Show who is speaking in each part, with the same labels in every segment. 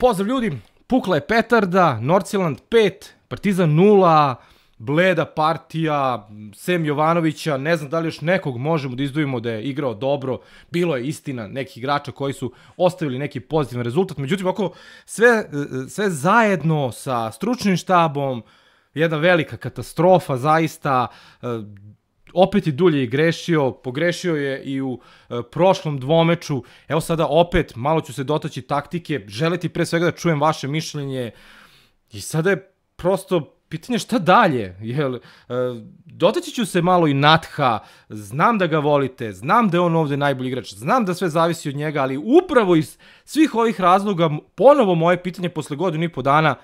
Speaker 1: Pozdrav ljudi, pukla je petarda, Norciland 5, Partizan 0, bleda partija, Sem Jovanovića, ne znam da li još nekog možemo da izdvojimo da je igrao dobro, bilo je istina nekih igrača koji su ostavili neki pozitivan rezultat, međutim ako sve, sve zajedno sa stručnim štabom, jedna velika katastrofa zaista, opet i dulje i grešio, pogrešio je i u e, prošlom dvomeču, evo sada opet malo ću se dotaći taktike, želiti pre svega da čujem vaše mišljenje i sada je prosto pitanje šta dalje, jel, e, dotaći ću se malo i Natha, znam da ga volite, znam da je on ovde najbolji igrač, znam da sve zavisi od njega, ali upravo iz svih ovih razloga, ponovo moje pitanje posle godinu i po dana,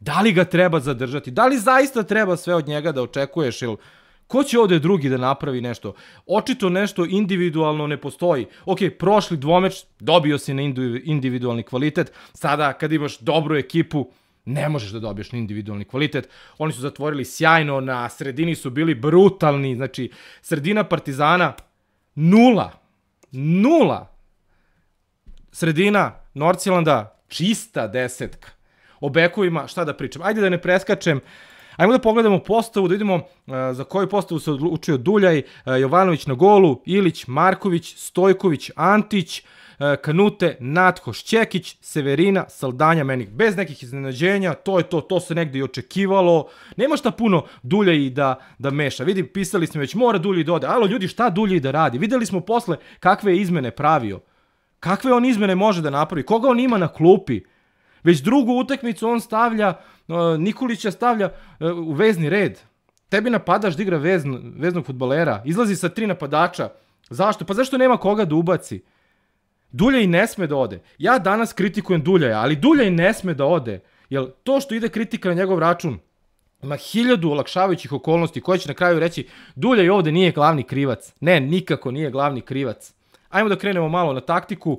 Speaker 1: da li ga treba zadržati, da li zaista treba sve od njega da očekuješ, jel, Ko će ovde drugi da napravi nešto? Očito nešto individualno ne postoji. Ok, prošli dvomeč, dobio si na individualni kvalitet, sada kad imaš dobru ekipu, ne možeš da dobiješ ni individualni kvalitet. Oni su zatvorili sjajno, na sredini su bili brutalni, znači sredina Partizana nula, nula. Sredina Norcilanda čista desetka. O bekovima šta da pričam. Ajde da ne preskačem uh, Ajmo da pogledamo postavu, da vidimo e, za koju postavu se odlučio Duljaj, e, Jovanović na golu, Ilić, Marković, Stojković, Antić, e, Kanute, Natho, Šćekić, Severina, Saldanja, meni Bez nekih iznenađenja, to je to, to se negde i očekivalo. Nema šta puno dulje i da, da meša. Vidim, pisali smo već, mora dulje i da ode. Alo, ljudi, šta dulje i da radi? Videli smo posle kakve izmene pravio. Kakve on izmene može da napravi? Koga on ima na klupi? Već drugu utakmicu on stavlja, Nikolića stavlja e, u vezni red. Tebi napadaš da igra vezn, veznog futbolera, izlazi sa tri napadača. Zašto? Pa zašto nema koga da ubaci? Dulja i ne sme da ode. Ja danas kritikujem Duljaja, ali Dulja i ne sme da ode. Jer to što ide kritika na njegov račun, ima hiljadu olakšavajućih okolnosti koje će na kraju reći Dulja i ovde nije glavni krivac. Ne, nikako nije glavni krivac. Ajmo da krenemo malo na taktiku. Uh,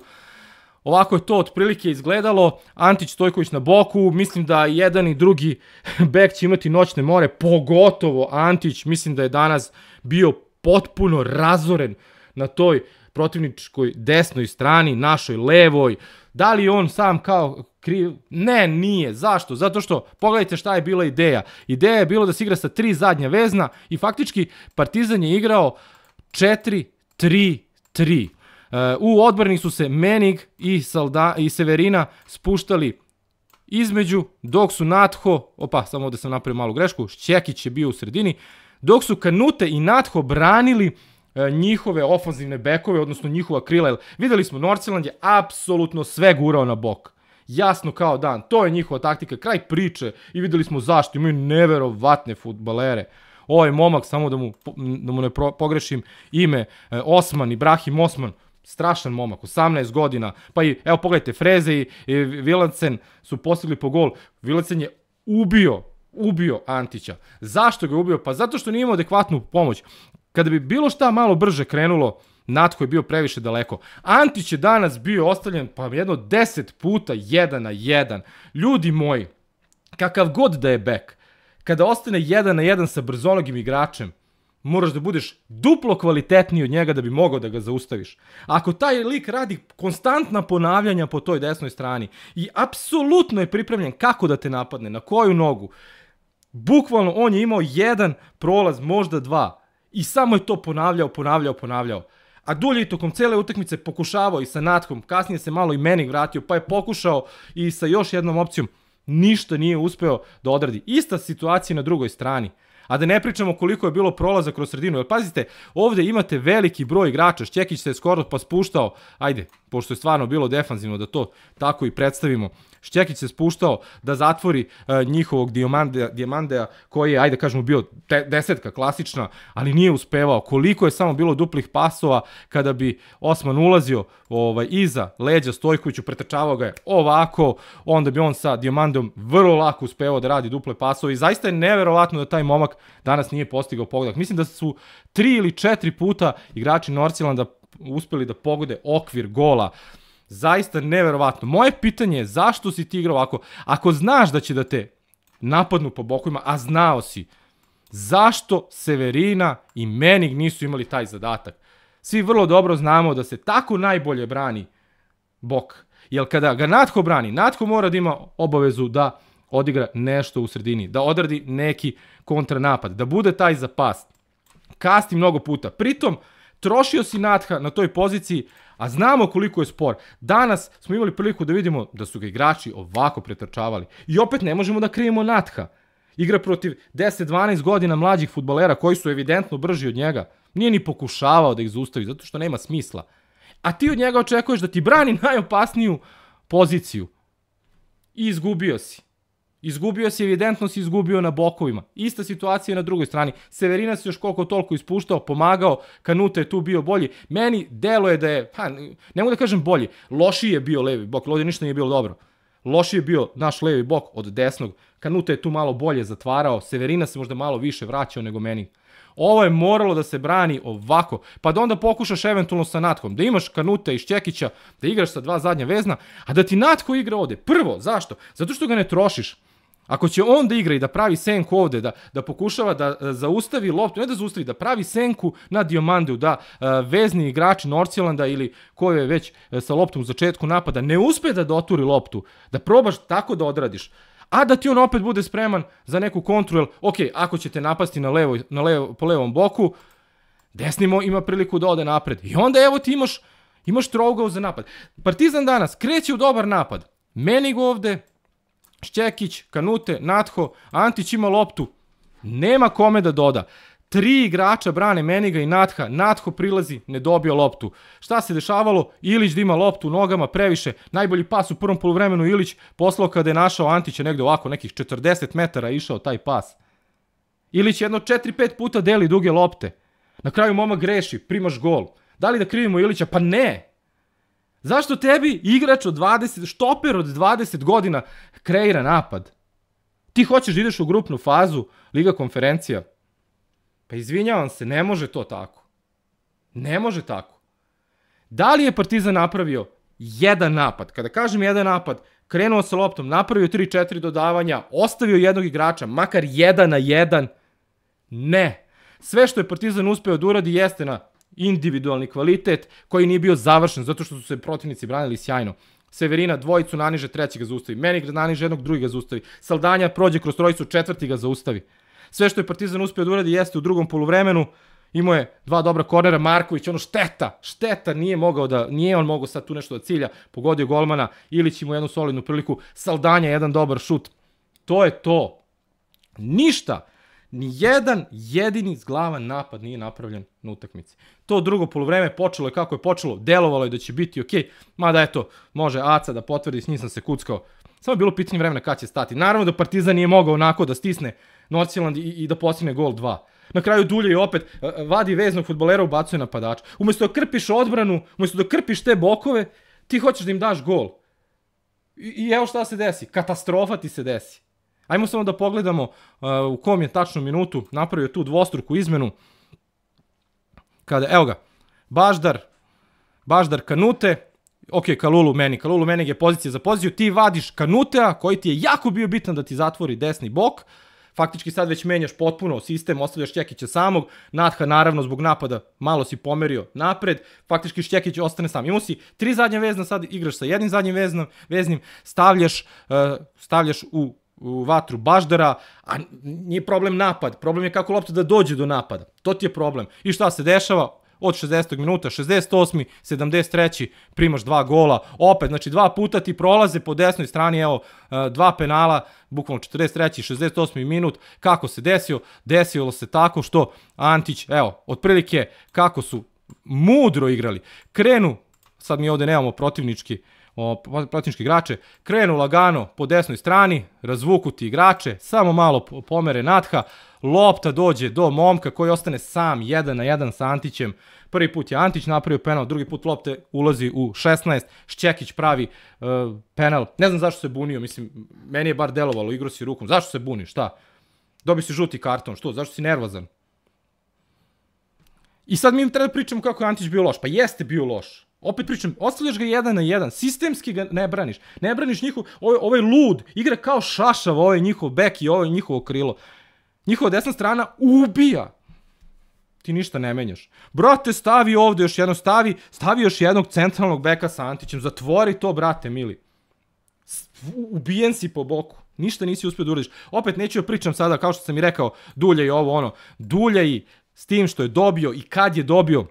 Speaker 1: Ovako je to otprilike izgledalo, Antić Stojković na boku, mislim da jedan i drugi bek će imati noćne more, pogotovo Antić, mislim da je danas bio potpuno razoren na toj protivničkoj desnoj strani, našoj levoj. Da li on sam kao kriv? Ne, nije. Zašto? Zato što, pogledajte šta je bila ideja. Ideja je bilo da se igra sa tri zadnja vezna i faktički Partizan je igrao 4-3-3. U odbrani su se Menig i, Salda, i Severina spuštali između, dok su Natho, opa, samo ovde sam napravio malu grešku, Šćekić je bio u sredini, dok su Kanute i Natho branili e, njihove ofanzivne bekove, odnosno njihova krila. videli smo, Norceland je apsolutno sve gurao na bok. Jasno kao dan, to je njihova taktika, kraj priče i videli smo zašto, imaju neverovatne futbalere. Ovaj momak, samo da mu, da mu ne pro, pogrešim ime, e, Osman, Ibrahim Osman, strašan momak, 18 godina, pa i, evo pogledajte, Freze i, i Vilancen su postigli po gol, Vilancen je ubio, ubio Antića. Zašto ga ubio? Pa zato što nije imao adekvatnu pomoć. Kada bi bilo šta malo brže krenulo, Natko je bio previše daleko. Antić je danas bio ostavljen pa jedno 10 puta 1 na 1. Ljudi moji, kakav god da je bek, kada ostane 1 na 1 sa brzonogim igračem, moraš da budeš duplo kvalitetniji od njega da bi mogao da ga zaustaviš. Ako taj lik radi konstantna ponavljanja po toj desnoj strani i apsolutno je pripremljen kako da te napadne, na koju nogu, bukvalno on je imao jedan prolaz, možda dva, i samo je to ponavljao, ponavljao, ponavljao. A Dulje tokom cele utakmice pokušavao i sa Natkom, kasnije se malo i meni vratio, pa je pokušao i sa još jednom opcijom. Ništa nije uspeo da odradi. Ista situacija na drugoj strani a da ne pričamo koliko je bilo prolaza kroz sredinu. Jer pazite, ovde imate veliki broj igrača, Šćekić se je skoro pa spuštao, ajde, pošto je stvarno bilo defanzivno da to tako i predstavimo, Šćekić se spuštao da zatvori e, njihovog Diamandeja, Diamandeja koji je, ajde kažemo, bio te, desetka klasična, ali nije uspevao. Koliko je samo bilo duplih pasova kada bi Osman ulazio ovaj, iza leđa Stojkoviću, pretrčavao ga je ovako, onda bi on sa Diamandom vrlo lako uspevao da radi duple pasove i zaista je neverovatno da taj momak danas nije postigao pogodak. Mislim da su tri ili četiri puta igrači Norcilanda uspeli da pogode okvir gola zaista neverovatno. Moje pitanje je zašto si ti igrao ovako? Ako znaš da će da te napadnu po bokovima, a znao si, zašto Severina i Menig nisu imali taj zadatak? Svi vrlo dobro znamo da se tako najbolje brani bok. Jer kada ga Natko brani, Natko mora da ima obavezu da odigra nešto u sredini, da odradi neki kontranapad, da bude taj za pas. Kasti mnogo puta. Pritom, trošio si Natha na toj poziciji, a znamo koliko je spor. Danas smo imali priliku da vidimo da su ga igrači ovako pretrčavali. I opet ne možemo da krivimo Natha. Igra protiv 10-12 godina mlađih futbalera koji su evidentno brži od njega. Nije ni pokušavao da ih zaustavi, zato što nema smisla. A ti od njega očekuješ da ti brani najopasniju poziciju. I izgubio si. Izgubio si, evidentno si izgubio na bokovima. Ista situacija je na drugoj strani. Severina se još koliko toliko ispuštao, pomagao, Kanuta je tu bio bolji. Meni delo je da je, ha, pa, ne mogu da kažem bolji, loši je bio levi bok, ovdje ništa nije bilo dobro. Loši je bio naš levi bok od desnog. Kanuta je tu malo bolje zatvarao, Severina se možda malo više vraćao nego meni. Ovo je moralo da se brani ovako, pa da onda pokušaš eventualno sa Natkom, da imaš Kanuta i Šćekića, da igraš sa dva zadnja vezna, a da ti Natko igra ovde. Prvo, zašto? Zato što ga ne trošiš. Ako će on da igra i da pravi senku ovde, da, da pokušava da e, zaustavi loptu, ne da zaustavi, da pravi senku na Diomandeu, da e, vezni igrač Norcilanda ili ko je već e, sa loptom u začetku napada, ne uspe da doturi loptu, da probaš tako da odradiš, a da ti on opet bude spreman za neku kontru, jer, ok, ako ćete napasti na levo, na levo, po levom boku, desnimo ima priliku da ode napred. I onda evo ti imaš, imaš trougao za napad. Partizan danas kreće u dobar napad. Menig ovde, Šćekić, Kanute, Natho, Antić ima loptu. Nema kome da doda. Tri igrača brane Meniga i Natha. Natho prilazi, ne dobio loptu. Šta se dešavalo? Ilić dima ima loptu u nogama previše. Najbolji pas u prvom polovremenu Ilić poslao kada je našao Antića negde ovako, nekih 40 metara išao taj pas. Ilić jedno 4-5 puta deli duge lopte. Na kraju moma greši, primaš gol. Da li da krivimo Ilića? Pa ne! Zašto tebi igrač od 20, štoper od 20 godina kreira napad? Ti hoćeš da ideš u grupnu fazu Liga konferencija. Pa izvinjavam se, ne može to tako. Ne može tako. Da li je Partizan napravio jedan napad? Kada kažem jedan napad, krenuo sa loptom, napravio 3-4 dodavanja, ostavio jednog igrača, makar jedan na jedan. Ne. Sve što je Partizan uspeo da uradi jeste na individualni kvalitet koji nije bio završen zato što su se protivnici branili sjajno. Severina dvojicu naniže, treći ga zaustavi. Menik da naniže jednog, drugi ga zaustavi. Saldanja prođe kroz trojicu, četvrti ga zaustavi. Sve što je Partizan uspio da uradi jeste u drugom poluvremenu, imao je dva dobra kornera, Marković, ono šteta, šteta, nije mogao da, nije on mogao sad tu nešto da cilja, pogodio golmana, Ilić ima jednu solidnu priliku, Saldanja, jedan dobar šut, to je to. Ništa, ni jedan jedini zglavan napad nije napravljen na utakmici. To drugo polovreme počelo je kako je počelo, delovalo je da će biti okej, okay, mada eto, može Aca da potvrdi, s njim sam se kuckao. Samo je bilo pitanje vremena kad će stati. Naravno da Partizan nije mogao onako da stisne Norciland i, i da postigne gol 2. Na kraju Dulje i opet e, e, vadi veznog futbolera, ubacuje napadača. Umesto da krpiš odbranu, umesto da krpiš te bokove, ti hoćeš da im daš gol. I, i evo šta se desi, katastrofa ti se desi. Ajmo samo da pogledamo uh, u kom je tačno minutu napravio tu dvostruku izmenu. Kada, evo ga, Baždar, Baždar Kanute, ok, Kalulu meni, Kalulu meni je pozicija za poziciju, ti vadiš Kanutea koji ti je jako bio bitan da ti zatvori desni bok, faktički sad već menjaš potpuno sistem, ostavljaš Čekića samog, Natha naravno zbog napada malo si pomerio napred, faktički Čekić ostane sam. Imao si tri zadnje vezna, sad igraš sa jednim zadnjim veznom, veznim, stavljaš, uh, stavljaš u u vatru baždara, a nije problem napad, problem je kako lopta da dođe do napada. To ti je problem. I šta se dešava? Od 60. minuta, 68. 73. primaš dva gola. Opet, znači dva puta ti prolaze po desnoj strani, evo, e, dva penala, bukvalno 43. 68. minut. Kako se desio? Desilo se tako što Antić, evo, otprilike kako su mudro igrali. Krenu, sad mi ovde nemamo protivnički uh, o, pa, protivničke igrače, krenu lagano po desnoj strani, razvuku ti igrače, samo malo pomere Natha, lopta dođe do momka koji ostane sam, jedan na jedan sa Antićem. Prvi put je Antić napravio penal, drugi put lopte ulazi u 16, Šćekić pravi uh, penal. Ne znam zašto se bunio, mislim, meni je bar delovalo, igro si rukom. Zašto se buni, šta? Dobio si žuti karton, što? Zašto si nervozan? I sad mi im treba da pričamo kako je Antić bio loš. Pa jeste bio loš. Opet pričam, ostavljaš ga jedan na jedan, sistemski ga ne braniš. Ne braniš njihov, ovaj, ovaj lud, igra kao šašav, ovaj njihov bek i ovaj njihovo krilo. Njihova desna strana ubija. Ti ništa ne menjaš. Brate, stavi ovde još jedno, stavi, stavi još jednog centralnog beka sa Antićem, zatvori to, brate, mili. Ubijen si po boku. Ništa nisi uspio da uradiš. Opet neću joj da pričam sada, kao što sam i rekao, Dulja i ovo ono. Dulja i s tim što je dobio i kad je dobio,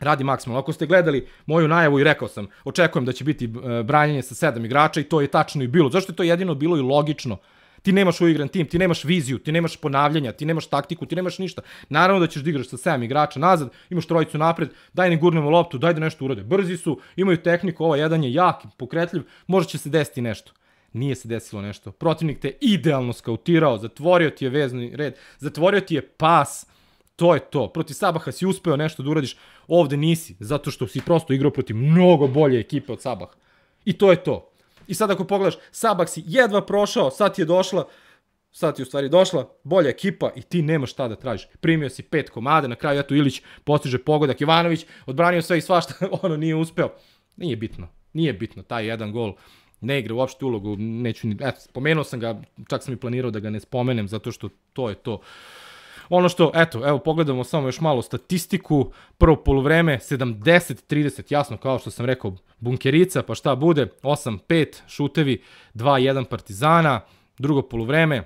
Speaker 1: radi maksimalno. Ako ste gledali moju najavu i rekao sam, očekujem da će biti e, branjenje sa sedam igrača i to je tačno i bilo. Zašto je to jedino bilo i logično? Ti nemaš uigran tim, ti nemaš viziju, ti nemaš ponavljanja, ti nemaš taktiku, ti nemaš ništa. Naravno da ćeš da igraš sa sedam igrača nazad, imaš trojicu napred, daj ne gurnemo loptu, daj da nešto urade. Brzi su, imaju tehniku, ovaj jedan je jak, pokretljiv, možda će se desiti nešto nije se desilo nešto. Protivnik te idealno skautirao, zatvorio ti je vezni red, zatvorio ti je pas, To je to. Proti Sabaha si uspeo nešto da uradiš, ovde nisi, zato što si prosto igrao proti mnogo bolje ekipe od Sabaha. I to je to. I sad ako pogledaš, Sabah si jedva prošao, sad ti je došla, sad ti u stvari došla bolja ekipa i ti nemaš šta da tražiš. Primio si pet komada, na kraju Eto Ilić postiže pogodak, Ivanović odbranio sve i svašta, ono nije uspeo. Nije bitno, nije bitno, taj jedan gol ne igra uopšte ulogu, neću ni, eto, spomenuo sam ga, čak sam i planirao da ga ne spomenem, zato što to je to. Uh, Ono što, eto, evo, pogledamo samo još malo statistiku, prvo polovreme, 70-30, jasno, kao što sam rekao, bunkerica, pa šta bude, 8-5, šutevi, 2-1 partizana, drugo polovreme,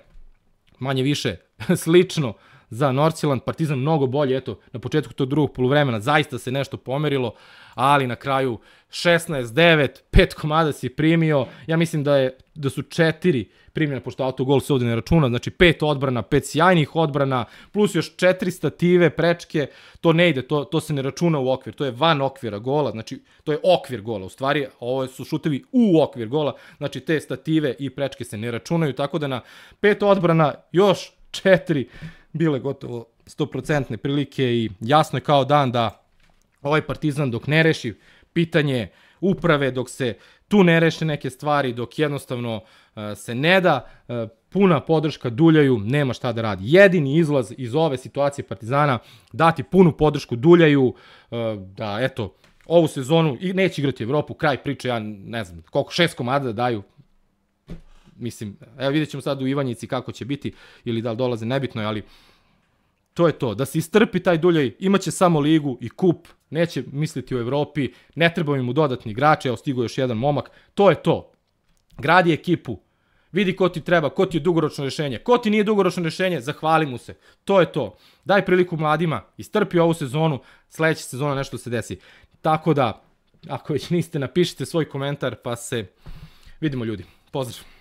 Speaker 1: manje više slično, za Norciland. Partizan mnogo bolje, eto, na početku tog drugog poluvremena zaista se nešto pomerilo, ali na kraju 16-9, pet komada si primio, ja mislim da, je, da su četiri primljena, pošto autogol se ovde ne računa, znači pet odbrana, pet sjajnih odbrana, plus još četiri stative, prečke, to ne ide, to, to se ne računa u okvir, to je van okvira gola, znači to je okvir gola, u stvari ovo su šutevi u okvir gola, znači te stative i prečke se ne računaju, tako da na pet odbrana još četiri bile gotovo 100% prilike i jasno je kao dan da ovaj Partizan dok ne reši pitanje uprave, dok se tu ne reše neke stvari, dok jednostavno e, se ne da e, puna podrška Duljaju, nema šta da radi. Jedini izlaz iz ove situacije Partizana dati punu podršku Duljaju, e, da eto, ovu sezonu i neće igrati Evropu, kraj priče, ja ne znam, koliko šest komada da daju, mislim, evo vidjet ćemo sad u Ivanjici kako će biti ili da li dolaze, nebitno je, ali to je to. Da se istrpi taj duljaj, imaće samo ligu i kup, neće misliti o Evropi, ne treba mu dodatni igrače, evo stigu još jedan momak, to je to. Gradi ekipu, vidi ko ti treba, ko ti je dugoročno rešenje, ko ti nije dugoročno rešenje, zahvali mu se. To je to. Daj priliku mladima, istrpi ovu sezonu, sledeća sezona nešto se desi. Tako da, ako već niste, napišite svoj komentar, pa se vidimo ljudi. Pozdrav!